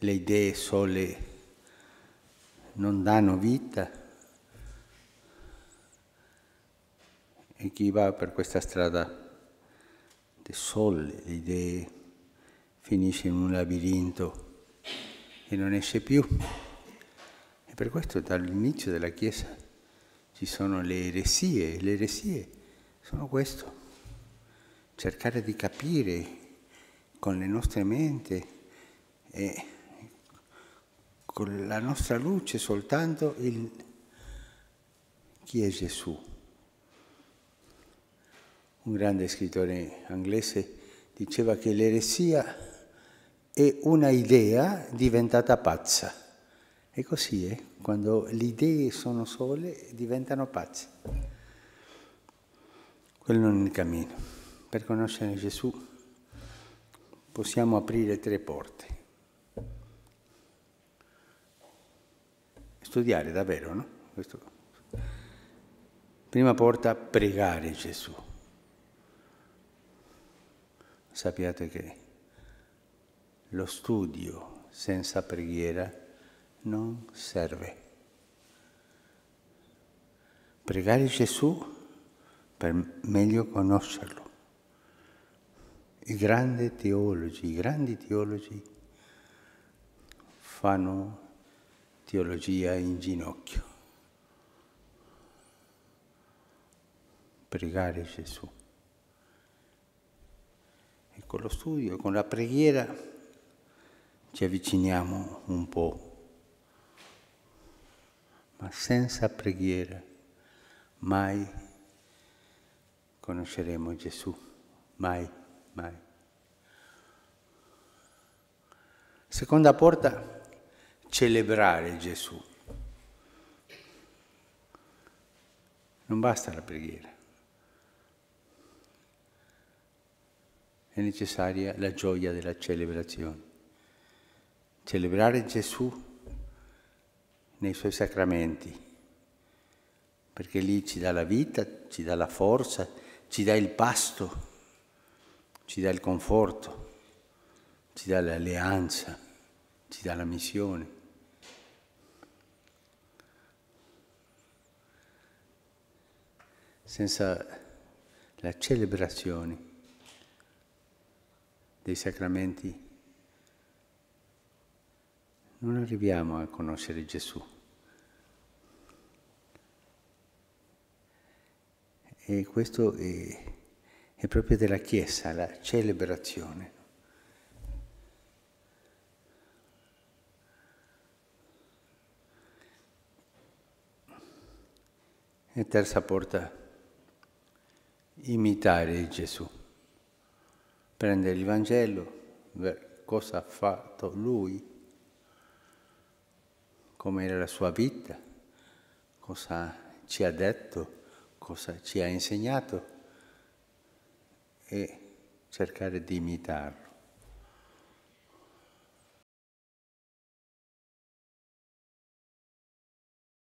le idee sole non danno vita e chi va per questa strada del sole, le idee, finisce in un labirinto e non esce più. E per questo dall'inizio della Chiesa ci sono le eresie, le eresie sono questo, cercare di capire con le nostre menti e con la nostra luce soltanto il, chi è Gesù. Un grande scrittore inglese diceva che l'eresia è una idea diventata pazza. E così è, quando le idee sono sole diventano pazze. Quello non è il cammino. Per conoscere Gesù possiamo aprire tre porte. studiare davvero, no? Questo. Prima porta pregare Gesù. Sappiate che lo studio senza preghiera non serve. Pregare Gesù per meglio conoscerlo. I grandi teologi, i grandi teologi fanno teologia in ginocchio. Pregare Gesù. E con lo studio, con la preghiera, ci avviciniamo un po', ma senza preghiera mai conosceremo Gesù, mai, mai. Seconda porta celebrare Gesù. Non basta la preghiera. È necessaria la gioia della celebrazione. Celebrare Gesù nei suoi sacramenti, perché lì ci dà la vita, ci dà la forza, ci dà il pasto, ci dà il conforto, ci dà l'alleanza, ci dà la missione. senza la celebrazione dei sacramenti, non arriviamo a conoscere Gesù. E questo è, è proprio della Chiesa, la celebrazione. E terza porta imitare Gesù, prendere il Vangelo, cosa ha fatto lui, come era la sua vita, cosa ci ha detto, cosa ci ha insegnato e cercare di imitarlo.